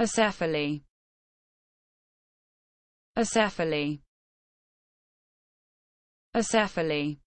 Acephaly. Acephaly. Acephaly.